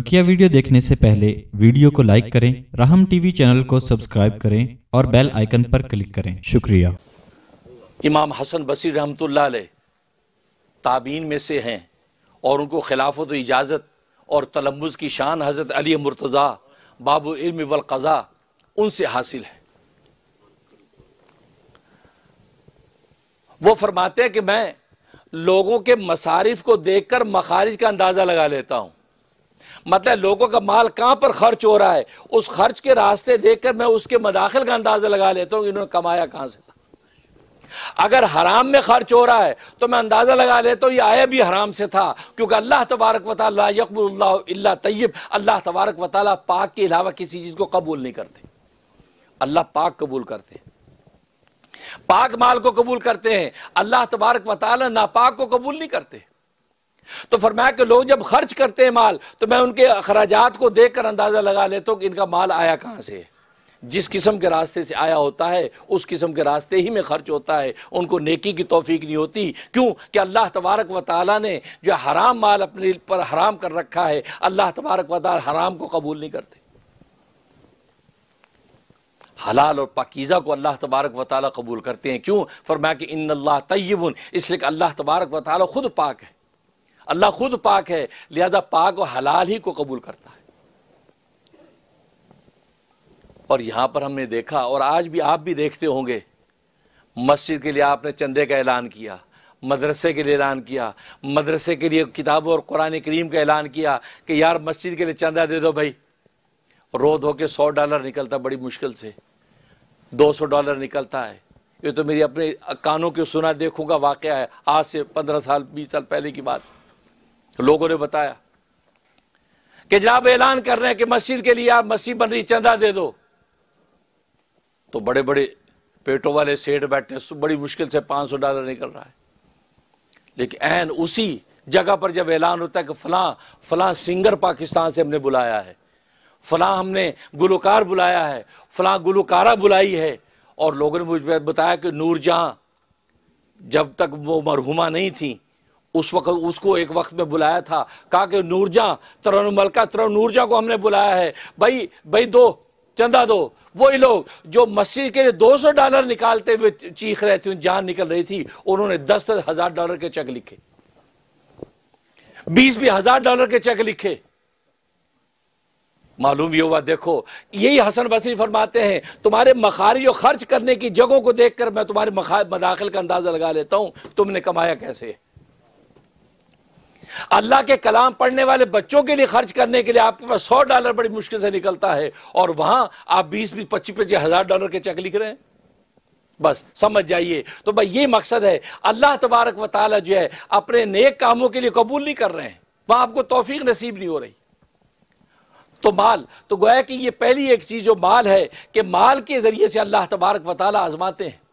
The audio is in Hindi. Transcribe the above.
बकिया वीडियो देखने से पहले वीडियो को लाइक करें राहम टीवी चैनल को सब्सक्राइब करें और बेल आइकन पर क्लिक करें शुक्रिया इमाम हसन बसी रहमत ताबीन में से हैं और उनको खिलाफत इजाज़त और तलम्बुज़ की शान हज़रत अली मुर्तज़ा बाबू इल्म वलकज़ा उनसे हासिल है वो फरमाते हैं कि मैं लोगों के मसारिफ को देखकर मखारिज का अंदाज़ा लगा लेता हूँ मतलब लोगों का माल कहाँ पर खर्च हो रहा है उस खर्च के रास्ते देखकर मैं उसके मदाखिल का अंदाज़ा लगा लेता हूँ इन्होंने कमाया कहाँ से था अगर हराम में खर्च हो रहा है तो मैं अंदाज़ा लगा लेता हूँ ये आया भी हराम से था क्योंकि अल्लाह तबारक वाली यकबुल्ला तयब अल्लाह तबारक वाली पाक के अलावा किसी चीज़ को कबूल नहीं करते अल्लाह पाक कबूल करते पाक माल को कबूल करते हैं अल्लाह तबारक वाल नापाक को कबूल नहीं करते तो फरमाया कि लोग जब खर्च करते हैं माल तो मैं उनके अखराज को देख कर अंदाज़ा लगा लेता हूँ कि इनका माल आया कहाँ से जिस किस्म के रास्ते से आया होता है उस किस्म के रास्ते ही में खर्च होता है उनको नेकी की तोफीक नहीं होती क्यों कि अल्लाह तबारक व ताली ने जो हराम माल अपने पर हराम कर रखा है अल्लाह तबारक व ताल हराम को कबूल नहीं करते हलाल और पाकिज़ा को अल्लाह तबारक व ताली कबूल करते हैं क्यों फरमाया कि इन अल्लाह तयबन इसलिए कि अल्लाह तबारक व ताली खुद पाक है अल्लाह खुद पाक है लिहाजा पाक और हलाल ही को कबूल करता है और यहां पर हमने देखा और आज भी आप भी देखते होंगे मस्जिद के लिए आपने चंदे का ऐलान किया मदरसे के लिए ऐलान किया मदरसे के लिए किताबों और कुरान करीम का ऐलान किया कि यार मस्जिद के लिए चंदा दे दो भाई रो धो के सौ डॉलर निकलता बड़ी मुश्किल से दो सौ डॉलर निकलता है ये तो मेरी अपने कानों के सुना देखूंगा वाक़ है आज से पंद्रह साल बीस साल पहले की बात तो लोगों ने बताया कि जनाब ऐलान कर रहे हैं कि मस्जिद के लिए आप मस्जिद बन रही चंदा दे दो तो बड़े बड़े पेटों वाले सेठ बैठे बड़ी मुश्किल से पांच सौ डॉलर निकल रहा है लेकिन एन उसी जगह पर जब ऐलान होता है कि फला फला सिंगर पाकिस्तान से हमने बुलाया है फला हमने गुलकार बुलाया है फला गुलकारा बुलाई है और लोगों ने मुझे बताया कि नूरजहां जब तक वो मरहुमा नहीं थी उस वक्त उसको एक वक्त में बुलाया था कहा कि नूरजा तरण मलका तरुण नूरजा को हमने बुलाया है भाई भाई दो चंदा दो वही लोग जो मस्जिद के लिए 200 डॉलर निकालते हुए चीख रहे थे जान निकल रही थी उन्होंने दस दस हजार डॉलर के चेक लिखे बीस बीस हजार डॉलर के चेक लिखे मालूम ये हुआ देखो यही हसन बसरी फरमाते हैं तुम्हारे मखारी और खर्च करने की जगहों को देखकर मैं तुम्हारे मदाखिल का अंदाज़ा लगा लेता हूं तुमने कमाया कैसे अल्लाह के कलाम पढ़ने वाले बच्चों के लिए खर्च करने के लिए आपके पास सौ डॉलर बड़ी मुश्किल से निकलता है और वहां आप बीस बीस पच्चीस पच्चीस हजार डॉलर के चेक लिख रहे हैं बस समझ जाइए तो भाई ये मकसद है अल्लाह तबारक वाल जो है अपने नेक कामों के लिए कबूल नहीं कर रहे हैं वहां आपको तोफीक नसीब नहीं हो रही तो माल तो गोया कि ये पहली एक चीज़ जो माल है कि माल के ज़रिए से अल्लाह तबारक वाल आजमाते हैं